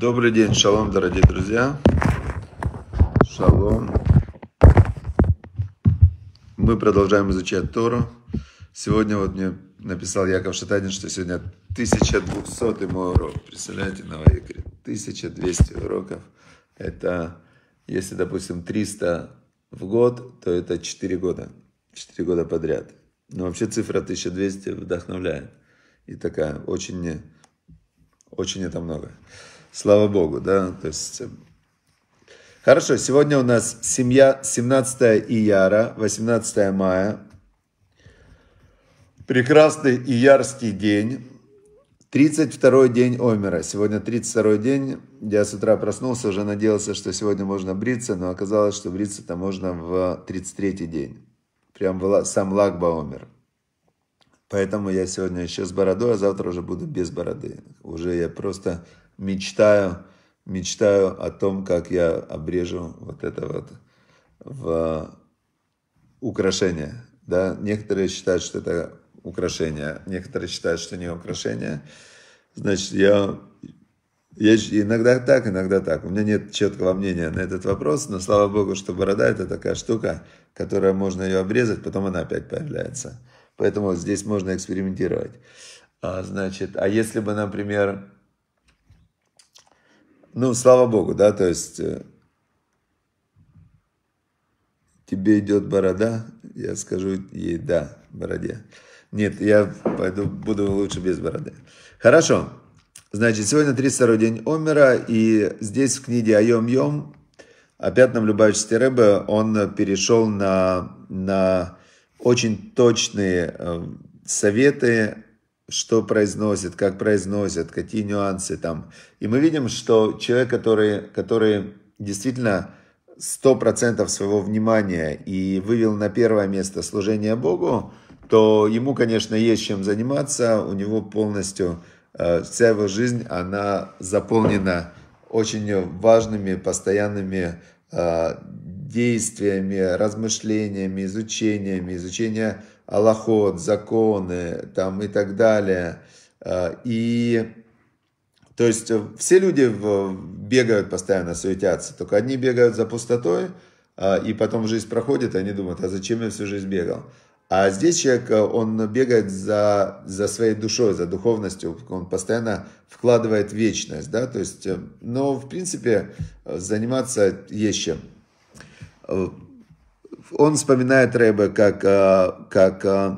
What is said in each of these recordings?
Добрый день, шалом, дорогие друзья. Шалом. Мы продолжаем изучать Тору. Сегодня вот мне написал Яков Шатанин, что сегодня 1200 мой урок. Представляете, Новоекре, 1200 уроков. Это, если, допустим, 300 в год, то это 4 года. 4 года подряд. Но вообще цифра 1200 вдохновляет. И такая, очень, очень это много. Слава Богу, да, то есть... Э, хорошо, сегодня у нас семья 17 ияра, 18 мая. Прекрасный иярский день. 32 день Омера. Сегодня 32 день. Я с утра проснулся, уже надеялся, что сегодня можно бриться, но оказалось, что бриться-то можно в 33 день. Прям в сам лакба Омер. Поэтому я сегодня еще с бородой, а завтра уже буду без бороды. Уже я просто мечтаю, мечтаю о том, как я обрежу вот это вот в украшение. Да? Некоторые считают, что это украшение, некоторые считают, что не украшение. Значит, я, я иногда так, иногда так. У меня нет четкого мнения на этот вопрос, но слава богу, что борода это такая штука, которая можно ее обрезать, потом она опять появляется. Поэтому здесь можно экспериментировать. А, значит, а если бы, например, ну, слава богу, да, то есть э, тебе идет борода, я скажу ей да, бороде. Нет, я пойду, буду лучше без бороды. Хорошо. Значит, сегодня 32 день Омера, и здесь в книге Айом Йом опять нам Любавичский Рэбе, он перешел на, на очень точные э, советы что произносит, как произносит, какие нюансы там. И мы видим, что человек, который, который действительно 100% своего внимания и вывел на первое место служение Богу, то ему, конечно, есть чем заниматься, у него полностью э, вся его жизнь, она заполнена очень важными, постоянными э, действиями, размышлениями, изучениями, изучение Аллахот, законы там, и так далее. А, и то есть все люди бегают постоянно, суетятся, только одни бегают за пустотой, а, и потом жизнь проходит, и они думают, а зачем я всю жизнь бегал? А здесь человек, он бегает за, за своей душой, за духовностью, он постоянно вкладывает вечность, да, то есть, э, но в принципе заниматься есть чем. Э, он вспоминает Рэбе как, э, как э,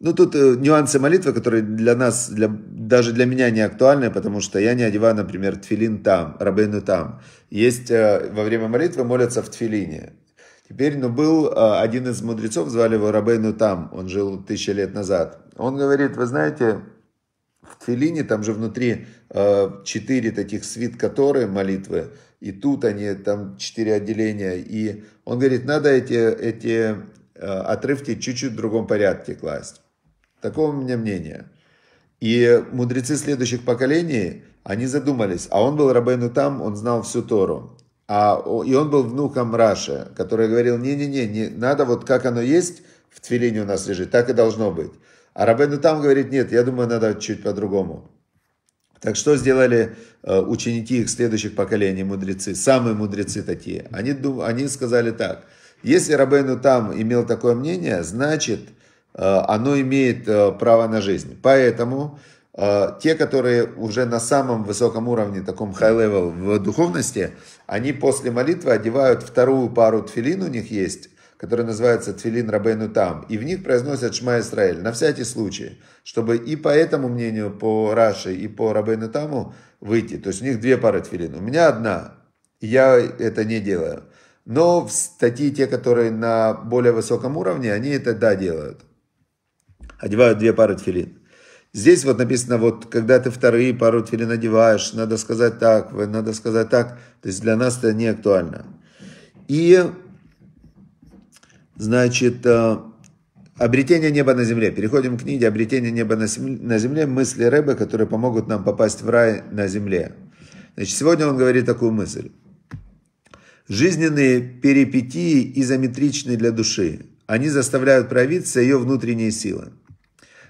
ну, тут э, нюансы молитвы, которые для нас, для, даже для меня не актуальны, потому что я не одеваю, например, тфилин там, рабейну там. Есть во время молитвы молятся в тфилине. Теперь, ну, был один из мудрецов, звали его Рабейну Там, он жил тысячи лет назад. Он говорит, вы знаете, в тфилине, там же внутри четыре таких свит, которые молитвы, и тут они, там четыре отделения. И он говорит, надо эти, эти э, отрывки чуть-чуть в другом порядке класть. Такого у меня мнения. И мудрецы следующих поколений, они задумались, а он был Рабейну там, он знал всю Тору. А, и он был внуком Раши, который говорил, не-не-не, не, надо вот как оно есть, в Тфилине у нас лежит, так и должно быть. А Рабейну там говорит, нет, я думаю, надо чуть по-другому. Так что сделали э, ученики их следующих поколений, мудрецы, самые мудрецы такие? Они, они сказали так, если Рабейну там имел такое мнение, значит, э, оно имеет э, право на жизнь. Поэтому те, которые уже на самом высоком уровне, таком high level в духовности, они после молитвы одевают вторую пару тфилин у них есть, которые называются Тфилин Рабейну Там, и в них произносят Шма Исраэль, на всякий случай, чтобы и по этому мнению, по раше и по Рабейну Таму выйти. То есть у них две пары Тфилин. У меня одна, я это не делаю. Но в статьи те, которые на более высоком уровне, они это да делают. Одевают две пары тфилин. Здесь вот написано, вот когда ты вторые пару тфилин одеваешь, надо сказать так, надо сказать так. То есть для нас это не актуально. И Значит, э, Обретение неба на земле. Переходим к книге «Обретение неба на земле. Мысли Рэбе, которые помогут нам попасть в рай на земле». Значит, сегодня он говорит такую мысль. Жизненные перипетии изометричны для души. Они заставляют проявиться ее внутренние силы.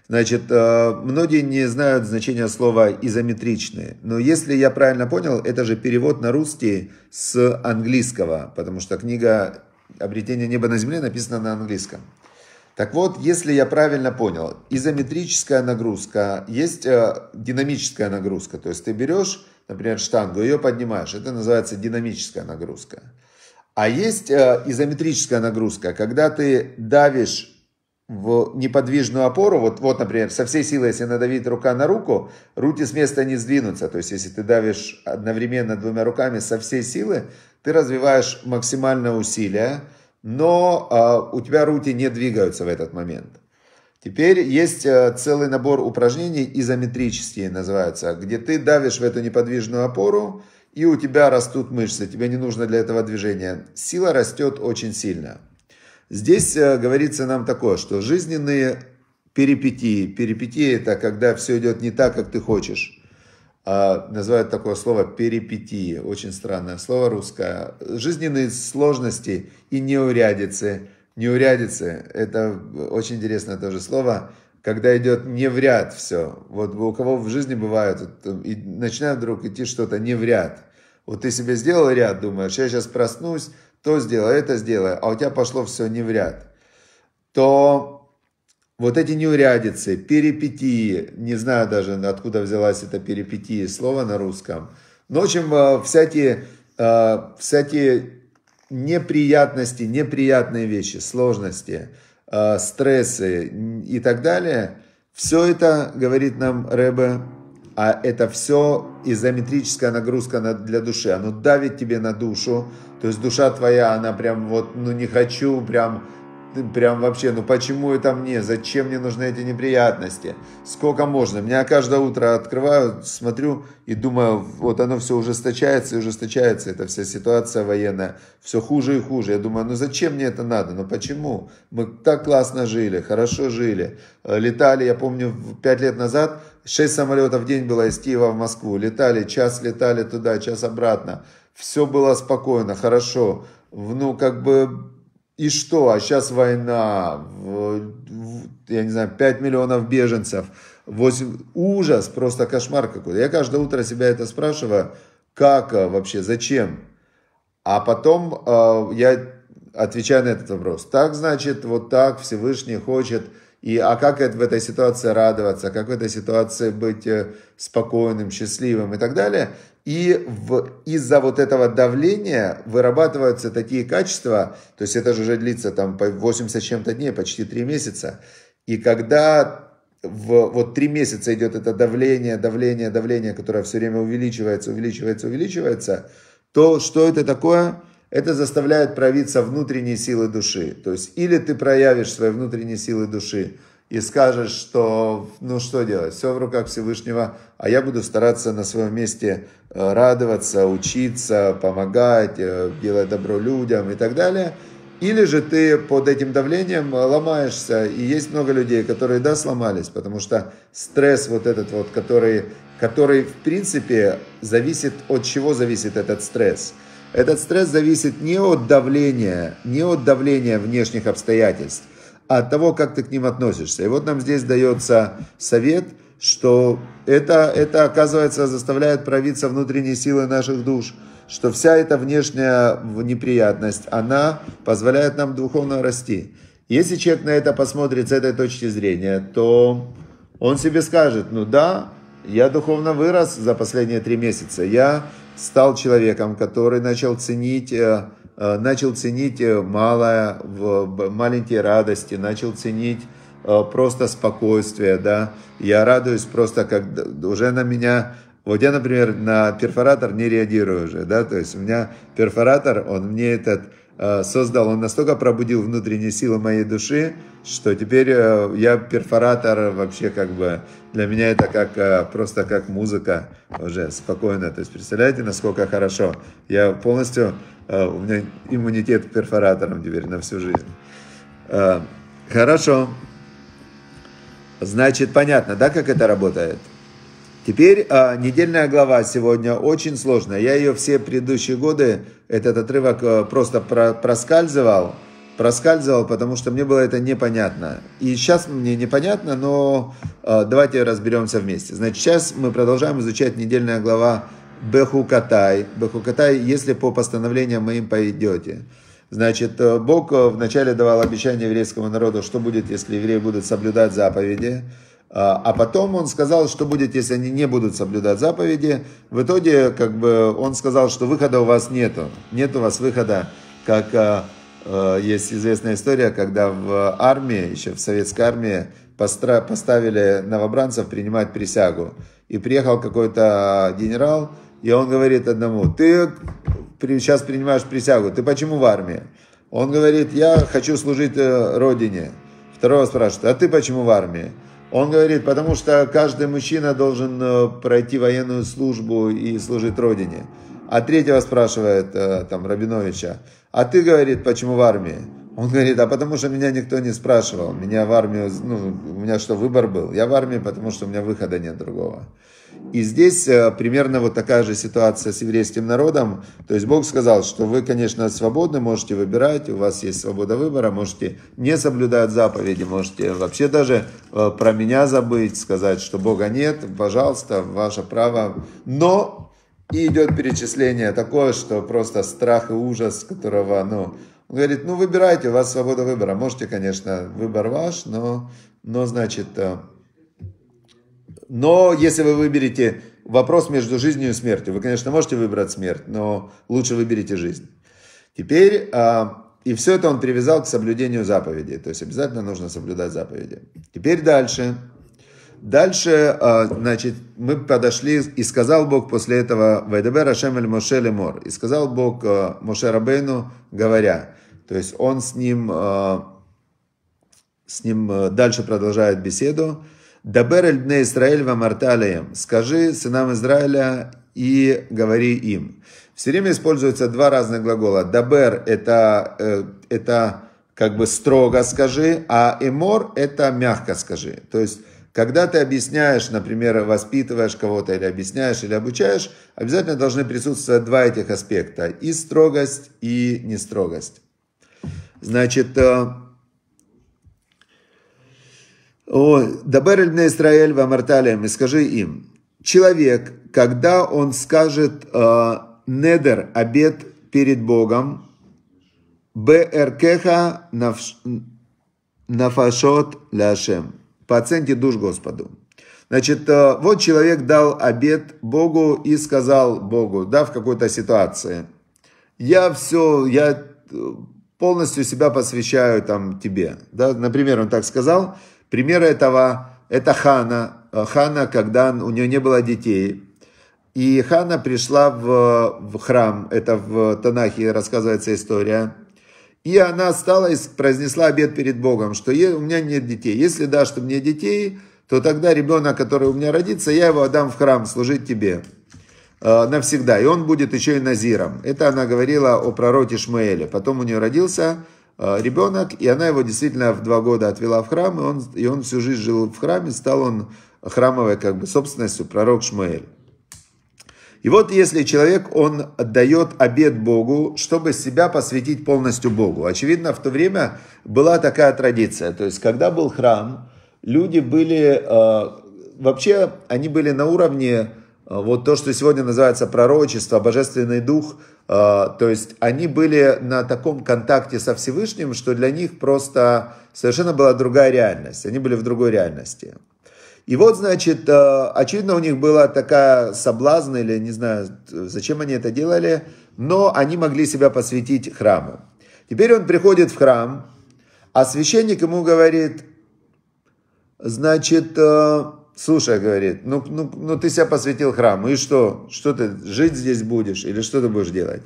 Значит, э, многие не знают значения слова «изометричные». Но если я правильно понял, это же перевод на русский с английского, потому что книга обретение неба на земле написано на английском. Так вот, если я правильно понял, изометрическая нагрузка, есть э, динамическая нагрузка, то есть ты берешь, например, штангу, ее поднимаешь, это называется динамическая нагрузка. А есть э, изометрическая нагрузка, когда ты давишь в неподвижную опору, вот, вот, например, со всей силы, если надавить рука на руку, руки с места не сдвинутся. То есть, если ты давишь одновременно двумя руками со всей силы, ты развиваешь максимальное усилие, но э, у тебя руки не двигаются в этот момент. Теперь есть э, целый набор упражнений, изометрические называются, где ты давишь в эту неподвижную опору, и у тебя растут мышцы, тебе не нужно для этого движения. Сила растет очень сильно. Здесь э, говорится нам такое, что жизненные перипетии, перипетии это когда все идет не так, как ты хочешь. А, называют такое слово перипетии, очень странное слово русское. Жизненные сложности и неурядицы. Неурядицы, это очень интересное тоже слово, когда идет не в ряд все. Вот у кого в жизни бывает, вот, э, и начинает вдруг идти что-то не в ряд. Вот ты себе сделал ряд, думаешь, я сейчас проснусь, то сделай, это сделай, а у тебя пошло все не в ряд, то вот эти неурядицы, перипетии, не знаю даже, откуда взялась это перипетии, слово на русском, но, в общем, э, всякие, э, всякие неприятности, неприятные вещи, сложности, э, стрессы и так далее, все это, говорит нам Рэбе, а это все изометрическая нагрузка на, для души. Оно давит тебе на душу. То есть душа твоя, она прям вот, ну не хочу, прям прям вообще, ну почему это мне, зачем мне нужны эти неприятности, сколько можно. Меня каждое утро открываю, смотрю и думаю, вот оно все ужесточается и ужесточается, эта вся ситуация военная, все хуже и хуже. Я думаю, ну зачем мне это надо, ну почему? Мы так классно жили, хорошо жили, э, летали, я помню, пять лет назад шесть самолетов в день было из Киева в Москву, летали, час летали туда, час обратно, все было спокойно, хорошо. Ну, как бы и что? А сейчас война, я не знаю, 5 миллионов беженцев, 8... Ужас, просто кошмар какой-то. Я каждое утро себя это спрашиваю, как э, вообще, зачем? А потом э, я отвечаю на этот вопрос. Так, значит, вот так Всевышний хочет. И, а как это, в этой ситуации радоваться, как в этой ситуации быть э, спокойным, счастливым и так далее. И из-за вот этого давления вырабатываются такие качества, то есть это же уже длится там по 80 чем-то дней, почти 3 месяца. И когда в, вот 3 месяца идет это давление, давление, давление, которое все время увеличивается, увеличивается, увеличивается, то что это такое? Это заставляет проявиться внутренние силы души. То есть или ты проявишь свои внутренние силы души – и скажет, что ну что делать, все в руках Всевышнего, а я буду стараться на своем месте э, радоваться, учиться, помогать, э, делать добро людям и так далее. Или же ты под этим давлением ломаешься, и есть много людей, которые, да, сломались, потому что стресс вот этот вот, который, который в принципе зависит, от чего зависит этот стресс. Этот стресс зависит не от давления, не от давления внешних обстоятельств, а от того, как ты к ним относишься. И вот нам здесь дается совет, что это, это оказывается, заставляет проявиться внутренние силы наших душ, что вся эта внешняя неприятность, она позволяет нам духовно расти. Если человек на это посмотрит с этой точки зрения, то он себе скажет, ну да, я духовно вырос за последние три месяца, я стал человеком, который начал ценить э, Э, начал ценить э, малое, маленькие радости, начал ценить э, просто спокойствие, да. Я радуюсь просто, как уже на меня вот я, например, на перфоратор не реагирую уже, да, то есть у меня перфоратор, он мне этот создал, он настолько пробудил внутренние силы моей души, что теперь я перфоратор вообще как бы, для меня это как просто как музыка уже спокойно, то есть представляете, насколько хорошо, я полностью Э, у меня иммунитет к перфораторам теперь на всю жизнь. Э, хорошо. Значит, понятно, да, как это работает? Теперь э, недельная глава сегодня очень сложная. Я ее все предыдущие годы, этот отрывок просто проскальзывал, проскальзывал, потому что мне было это непонятно. И сейчас мне непонятно, но давайте разберемся вместе. Значит, сейчас мы продолжаем изучать недельная глава Бехукатай. Бехукатай, если по постановлениям моим пойдете. Значит, э, Бог э, вначале давал обещание еврейскому народу, что будет, если евреи будут соблюдать заповеди. А, а потом он сказал, что будет, если они не будут соблюдать заповеди. В итоге, как бы, он сказал, что выхода у вас нету. Нет у вас выхода, как э, есть известная история, когда в армии, еще в советской армии, поставили новобранцев принимать присягу. И приехал какой-то генерал и он говорит одному, ты сейчас принимаешь присягу, ты почему в армии? Он говорит, я хочу служить э, родине. Второго спрашивает, а ты почему в армии? Он говорит, потому что каждый мужчина должен э, пройти военную службу и служить родине. А третьего спрашивает э, там Рабиновича, а ты, говорит, почему в армии? Он говорит, а потому что меня никто не спрашивал, меня в армию, ну, у меня что, выбор был? Я в армии, потому что у меня выхода нет другого. И здесь э, примерно вот такая же ситуация с еврейским народом. То есть Бог сказал, что вы, конечно, свободны, можете выбирать, у вас есть свобода выбора, можете не соблюдать заповеди, можете вообще даже э, про меня забыть, сказать, что Бога нет, пожалуйста, ваше право. Но и идет перечисление такое, что просто страх и ужас, которого, ну, он говорит, ну выбирайте, у вас свобода выбора. Можете, конечно, выбор ваш, но, но значит, э, но если вы выберете вопрос между жизнью и смертью, вы, конечно, можете выбрать смерть, но лучше выберите жизнь. Теперь, э, и все это он привязал к соблюдению заповедей. То есть обязательно нужно соблюдать заповеди. Теперь дальше. Дальше, э, значит, мы подошли, и сказал Бог после этого, «Вайдебер Ашем эль Моше лемор». И сказал Бог Моше Рабейну, говоря, то есть он с ним, э, с ним э, дальше продолжает беседу. «Дабер эль бне Исраэль вам арталием» – «Скажи сынам Израиля и говори им». Все время используются два разных глагола. «Дабер» – это, э, это как бы строго скажи, а «эмор» – это мягко скажи. То есть когда ты объясняешь, например, воспитываешь кого-то или объясняешь, или обучаешь, обязательно должны присутствовать два этих аспекта – и строгость, и нестрогость. Значит, э, Даберль на Израиль Вамарталем, и скажи им, человек, когда он скажет э, недер, обед перед Богом, БРКХ нафашот ляшем, по оценке душ Господу. Значит, э, вот человек дал обед Богу и сказал Богу, да, в какой-то ситуации, я все, я полностью себя посвящаю там тебе. Да? Например, он так сказал. Пример этого – это Хана. Э, Хана, когда у нее не было детей. И Хана пришла в, в храм, это в Танахе рассказывается история. И она стала и произнесла обед перед Богом, что у меня нет детей. Если дашь мне детей, то тогда ребенок, который у меня родится, я его отдам в храм служить тебе. Э, навсегда, и он будет еще и назиром. Это она говорила о пророке Шмуэле. Потом у нее родился э, ребенок, и она его действительно в два года отвела в храм, и он, и он всю жизнь жил в храме, стал он храмовой как бы собственностью пророк Шмуэль. И вот если человек, он отдает обед Богу, чтобы себя посвятить полностью Богу. Очевидно, в то время была такая традиция. То есть, когда был храм, люди были, э, вообще, они были на уровне а, вот то, что сегодня называется пророчество, божественный дух, а, то есть они были на таком контакте со Всевышним, что для них просто совершенно была другая реальность, они были в другой реальности. И вот, значит, а, очевидно, у них была такая соблазн или не знаю, зачем они это делали, но они могли себя посвятить храму. Теперь он приходит в храм, а священник ему говорит, значит, Слушай, говорит, ну, ну, ну ты себя посвятил храму, и что? Что ты, жить здесь будешь или что ты будешь делать?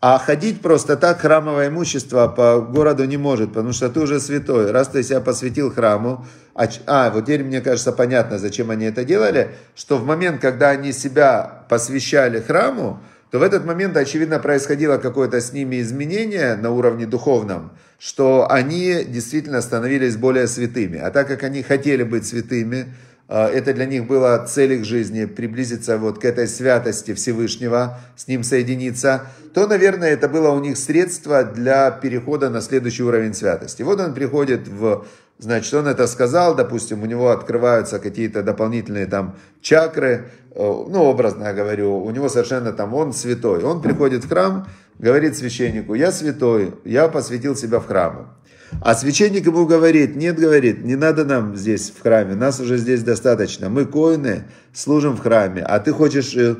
А ходить просто так храмовое имущество по городу не может, потому что ты уже святой. Раз ты себя посвятил храму, а, а вот теперь мне кажется понятно, зачем они это делали, что в момент, когда они себя посвящали храму, то в этот момент, очевидно, происходило какое-то с ними изменение на уровне духовном, что они действительно становились более святыми. А так как они хотели быть святыми, а, это для них было цель их жизни, приблизиться вот к этой святости Всевышнего, с ним соединиться, то, наверное, это было у них средство для перехода на следующий уровень святости. Вот он приходит в Значит, он это сказал, допустим, у него открываются какие-то дополнительные там чакры, э, ну, образно я говорю, у него совершенно там, он святой. Он приходит в храм, говорит священнику, я святой, я посвятил себя в храму. А священник ему говорит, нет, говорит, не надо нам здесь в храме, нас уже здесь достаточно. Мы коины, служим в храме, а ты хочешь, э,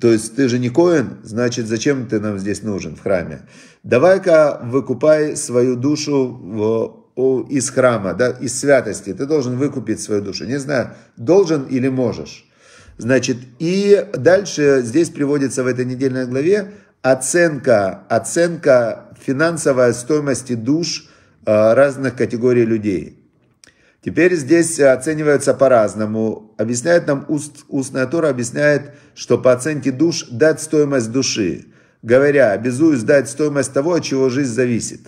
то есть ты же не коин, значит, зачем ты нам здесь нужен в храме? Давай-ка выкупай свою душу в из храма, да, из святости. Ты должен выкупить свою душу. Не знаю, должен или можешь. Значит, и дальше здесь приводится в этой недельной главе оценка, оценка финансовой стоимости душ – Э, разных категорий людей. Теперь здесь э, оцениваются по-разному. Объясняет нам уст, устная Тора, объясняет, что по оценке душ дать стоимость души. Говоря, обязуюсь дать стоимость того, от чего жизнь зависит.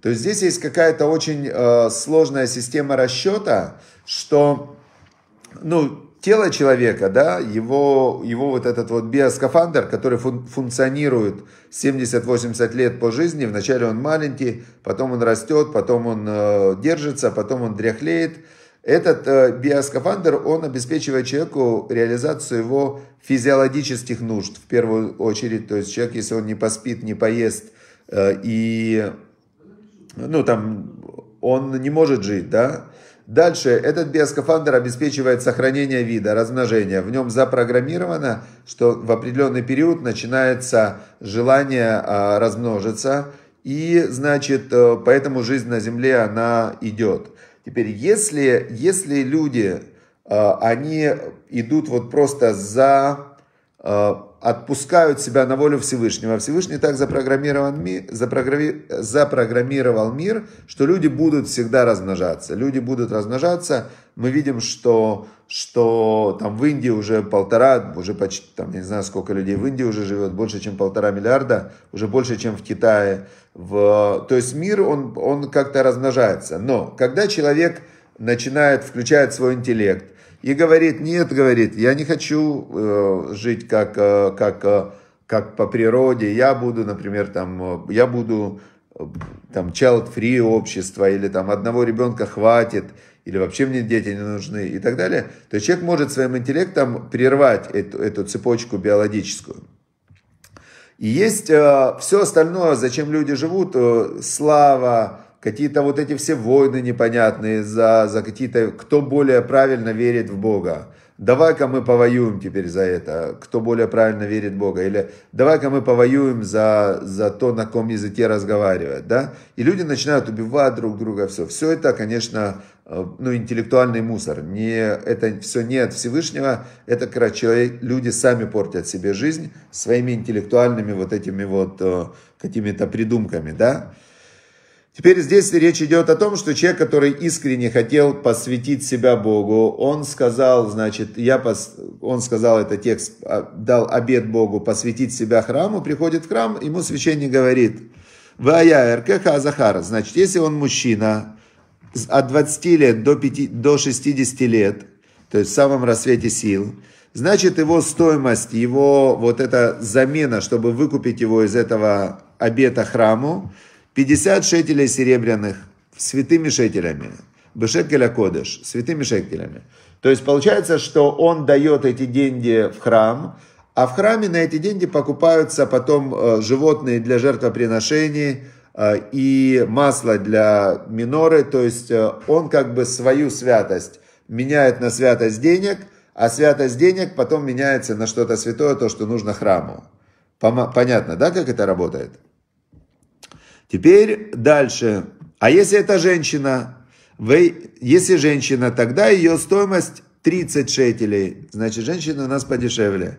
То есть здесь есть какая-то очень э, сложная система расчета, что ну, тело человека, да, его, его вот этот вот биоскафандр, который фун, функционирует 70-80 лет по жизни, вначале он маленький, потом он растет, потом он э, держится, потом он дряхлеет. Этот э, биоскафандр, он обеспечивает человеку реализацию его физиологических нужд, в первую очередь. То есть человек, если он не поспит, не поест, э, и, ну, там, он не может жить, да, Дальше, этот биоскафандр обеспечивает сохранение вида, размножение. В нем запрограммировано, что в определенный период начинается желание а, размножиться, и, значит, э, поэтому жизнь на Земле, она идет. Теперь, если, если люди, а, они идут вот просто за а, отпускают себя на волю Всевышнего. А Всевышний так запрограммирован ми, запрограмми, запрограммировал мир, что люди будут всегда размножаться. Люди будут размножаться. Мы видим, что, что там в Индии уже полтора, уже почти, там, не знаю, сколько людей в Индии уже живет, больше, чем полтора миллиарда, уже больше, чем в Китае. В, то есть мир, он, он как-то размножается. Но когда человек начинает, включает свой интеллект, и говорит, нет, говорит, я не хочу э, жить как, э, как, э, как по природе, я буду, например, там, э, я буду э, там child-free общество, или там одного ребенка хватит, или вообще мне дети не нужны и так далее, то есть человек может своим интеллектом прервать эту, эту цепочку биологическую. И есть э, все остальное, зачем люди живут, э, слава, какие-то вот эти все войны непонятные, за, за какие-то, кто более правильно верит в Бога. Давай-ка мы повоюем теперь за это, кто более правильно верит в Бога. Или давай-ка мы повоюем за, за то, на ком языке разговаривать. Да? И люди начинают убивать друг друга, все. Все это, конечно, э, ну, интеллектуальный мусор. Не, это все не от Всевышнего, это, короче, люди сами портят себе жизнь своими интеллектуальными вот этими вот э, какими-то придумками, да. Теперь здесь речь идет о том, что человек, который искренне хотел посвятить себя Богу, он сказал, значит, я пос... он сказал этот текст, а, дал обед Богу посвятить себя храму, приходит в храм, ему священник говорит, Вая РКХ Захара, значит, если он мужчина от 20 лет до, 5, до 60 лет, то есть в самом рассвете сил, значит, его стоимость, его вот эта замена, чтобы выкупить его из этого обета храму, 50 шекелей серебряных святыми шекелями, бешекеля кодыш, святыми шекелями. То есть получается, что он дает эти деньги в храм, а в храме на эти деньги покупаются потом э, животные для жертвоприношений э, и масло для миноры. То есть э, он как бы свою святость меняет на святость денег, а святость денег потом меняется на что-то святое, то, что нужно храму. Понятно, да, как это работает? Теперь дальше. А если это женщина? Если женщина, тогда ее стоимость 30 шекелей. Значит, женщина у нас подешевле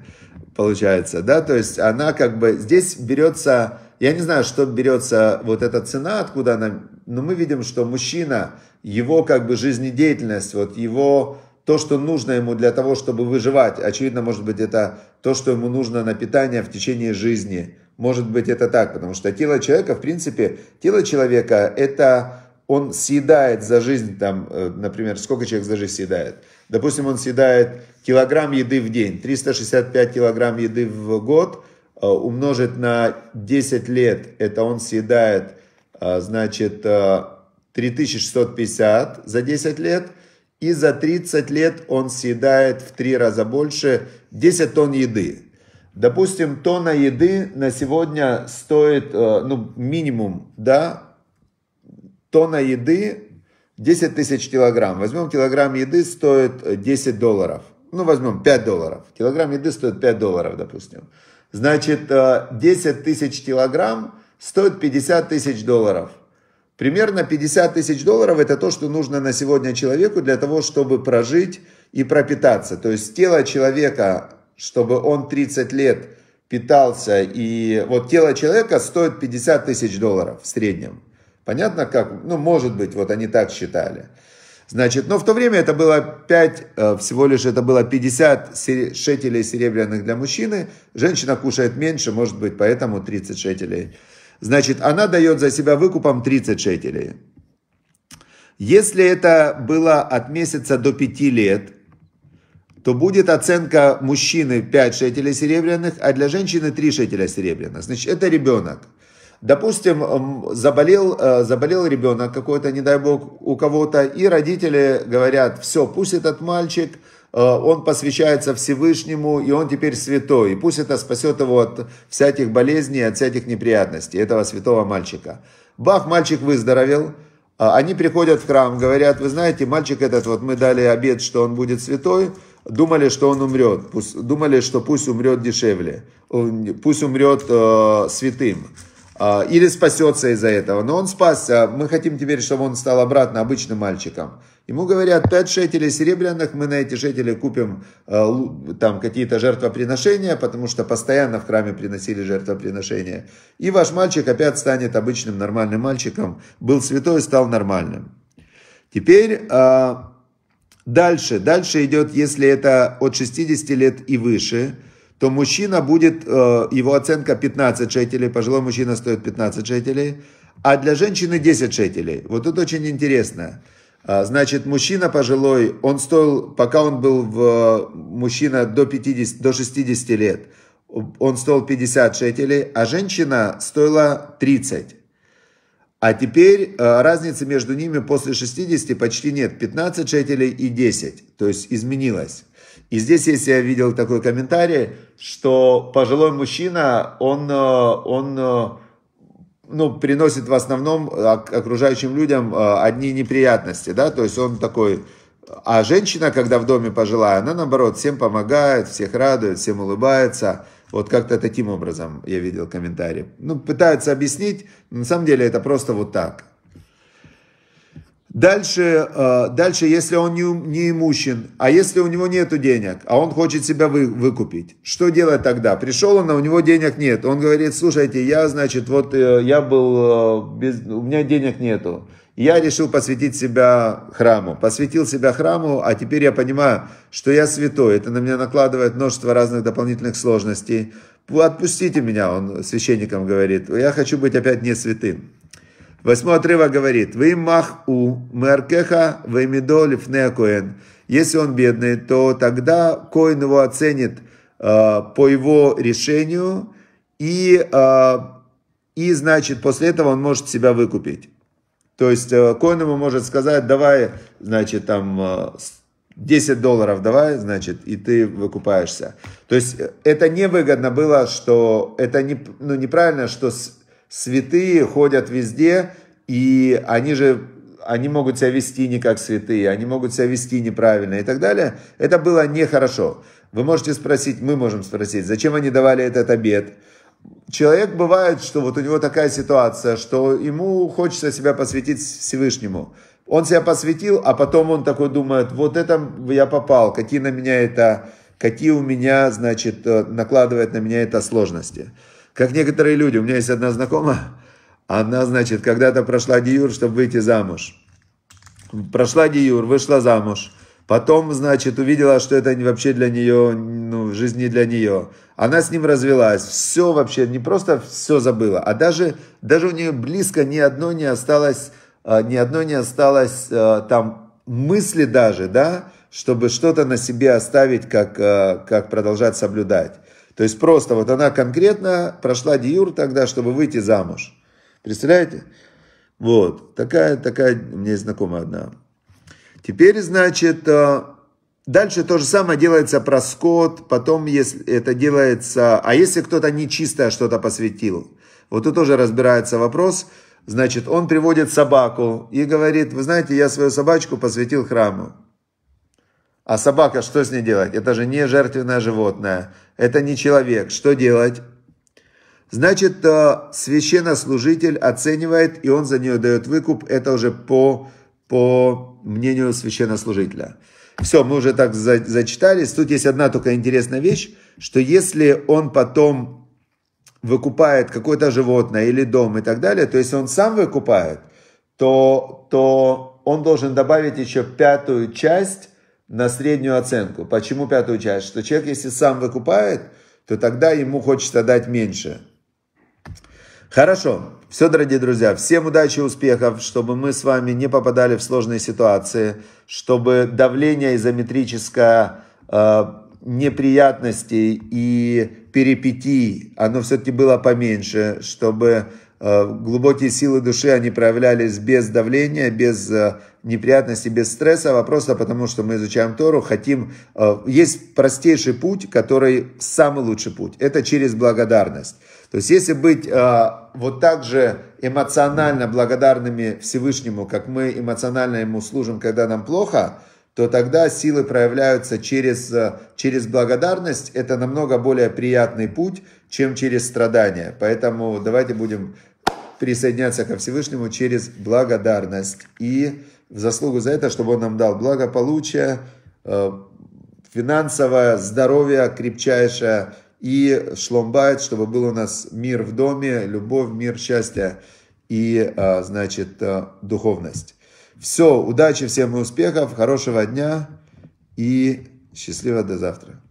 получается, да, то есть она как бы, здесь берется, я не знаю, что берется вот эта цена, откуда она, но мы видим, что мужчина, его как бы жизнедеятельность, вот его, то, что нужно ему для того, чтобы выживать, очевидно, может быть, это то, что ему нужно на питание в течение жизни, может быть, это так, потому что тело человека, в принципе, тело человека – это он съедает за жизнь, там, э, например, сколько человек за жизнь съедает? Допустим, он съедает килограмм еды в день, 365 килограмм еды в год, э, умножить на 10 лет, это он съедает, э, значит, 3650 за 10 лет, и за 30 лет он съедает в три раза больше 10 тонн еды. Допустим, тонна еды на сегодня стоит, э, ну, минимум, да, тонна еды 10 тысяч килограмм. Возьмем килограмм еды стоит 10 э, долларов. Ну, возьмем 5 долларов. Килограмм еды стоит 5 долларов, допустим. Значит, 10 э, тысяч килограмм стоит 50 тысяч долларов. Примерно 50 тысяч долларов это то, что нужно на сегодня человеку для того, чтобы прожить и пропитаться. То есть тело человека чтобы он 30 лет питался. И вот тело человека стоит 50 тысяч долларов в среднем. Понятно как? Ну, может быть, вот они так считали. Значит, но в то время это было 5, э, всего лишь это было 50 шетелей серебряных для мужчины. Женщина кушает меньше, может быть, поэтому 30 шетелей. Значит, она дает за себя выкупом 30 шетелей. Если это было от месяца до 5 лет, то будет оценка мужчины 5 шекелей серебряных, а для женщины 3 шекеля серебряных. Значит, это ребенок. Допустим, заболел, э, заболел ребенок какой-то, не дай бог, у кого-то, и родители говорят, все, пусть этот мальчик, э, он посвящается Всевышнему, и он теперь святой, и пусть это спасет его от всяких болезней, от всяких неприятностей, этого святого мальчика. Бах, мальчик выздоровел, э, они приходят в храм, говорят, вы знаете, мальчик этот, вот мы дали обед, что он будет святой, Думали, что он умрет. Пусть, думали, что пусть умрет дешевле. Пусть умрет э, святым. Э, или спасется из-за этого. Но он спасся. Мы хотим теперь, чтобы он стал обратно обычным мальчиком. Ему говорят, 5 шетелей серебряных, мы на эти шетели купим э, там какие-то жертвоприношения, потому что постоянно в храме приносили жертвоприношения. И ваш мальчик опять станет обычным нормальным мальчиком. Был святой, стал нормальным. Теперь... Э, Дальше, дальше идет, если это от 60 лет и выше, то мужчина будет, э, его оценка 15 шекелей, пожилой мужчина стоит 15 шекелей, а для женщины 10 шекелей. Вот тут очень интересно. А, значит, мужчина пожилой, он стоил, пока он был в, мужчина до, 50, до 60 лет, он стоил 50 шекелей, а женщина стоила 30. А теперь э, разницы между ними после 60 почти нет. 15 шекелей и 10. То есть изменилось. И здесь, если я видел такой комментарий, что пожилой мужчина, он, э, он э, ну, приносит в основном окружающим людям одни неприятности, да, то есть он такой, а женщина, когда в доме пожилая, она наоборот всем помогает, всех радует, всем улыбается, вот как-то таким образом я видел комментарии. Ну, пытаются объяснить, на самом деле это просто вот так. Дальше, э, дальше если он не, не имущен, а если у него нет денег, а он хочет себя вы, выкупить, что делать тогда? Пришел он, а у него денег нет. Он говорит, слушайте, я, значит, вот э, я был, э, без, у меня денег нету я решил посвятить себя храму. Посвятил себя храму, а теперь я понимаю, что я святой. Это на меня накладывает множество разных дополнительных сложностей. Отпустите меня, он священникам говорит. Я хочу быть опять не святым. Восьмой отрывок говорит, «Вы мах у меркеха веймидолев неакоэн». Если он бедный, то тогда коин его оценит э, по его решению, и, э, и, значит, после этого он может себя выкупить. То есть э, коин ему может сказать, давай, значит, там 10 э, долларов давай, значит, и ты выкупаешься. То есть э, это невыгодно было, что это не, ну, неправильно, что святые ходят везде, и они же они могут себя вести не как святые, они могут себя вести неправильно и так далее. Это было нехорошо. Вы можете спросить, мы можем спросить, зачем они давали этот обед? человек бывает, что вот у него такая ситуация, что ему хочется себя посвятить Всевышнему. Он себя посвятил, а потом он такой думает, вот это я попал, какие на меня это, какие у меня, значит, э, накладывает на меня это сложности. Как некоторые люди, у меня есть одна знакомая, она, значит, когда-то прошла диюр, чтобы выйти замуж. Прошла диюр, вышла замуж – Потом, значит, увидела, что это вообще для нее, ну, в жизни для нее. Она с ним развелась. Все вообще, не просто все забыла, а даже, даже у нее близко ни одной не осталось, э, ни одной не осталось э, там мысли даже, да, чтобы что-то на себе оставить, как, э, как продолжать соблюдать. То есть просто вот она конкретно прошла диюр тогда, чтобы выйти замуж. Представляете? Вот, такая, такая мне знакомая одна. Теперь, значит, э, дальше то же самое делается про скот, потом если это делается, а если кто-то нечистое что-то посвятил, вот тут тоже разбирается вопрос, значит, он приводит собаку и говорит, вы знаете, я свою собачку посвятил храму. А собака, что с ней делать? Это же не жертвенное животное, это не человек, что делать? Значит, э, священнослужитель оценивает, и он за нее дает выкуп, это уже по по мнению священнослужителя. Все, мы уже так за, зачитались. Тут есть одна только интересная вещь, что если он потом выкупает какое-то животное или дом и так далее, то если он сам выкупает, то, то он должен добавить еще пятую часть на среднюю оценку. Почему пятую часть? Что человек, если сам выкупает, то тогда ему хочется дать меньше. Хорошо. Все, дорогие друзья, всем удачи и успехов, чтобы мы с вами не попадали в сложные ситуации, чтобы давление изометрическое, э, неприятностей и перипетий, оно все-таки было поменьше, чтобы э, глубокие силы души, они проявлялись без давления, без э, неприятностей, без стресса, а просто потому, что мы изучаем Тору, хотим... Э, есть простейший путь, который самый лучший путь. Это через благодарность. То есть если быть э, вот так же эмоционально благодарными Всевышнему, как мы эмоционально Ему служим, когда нам плохо, то тогда силы проявляются через, а, через благодарность. Это намного более приятный путь, чем через страдания. Поэтому давайте будем присоединяться ко Всевышнему через благодарность. И в заслугу за это, чтобы Он нам дал благополучие, а, финансовое, здоровье крепчайшее, и шломбайт, чтобы был у нас мир в доме, любовь, мир, счастье и, а, значит, а, духовность. Все, удачи всем и успехов, хорошего дня и счастливо до завтра.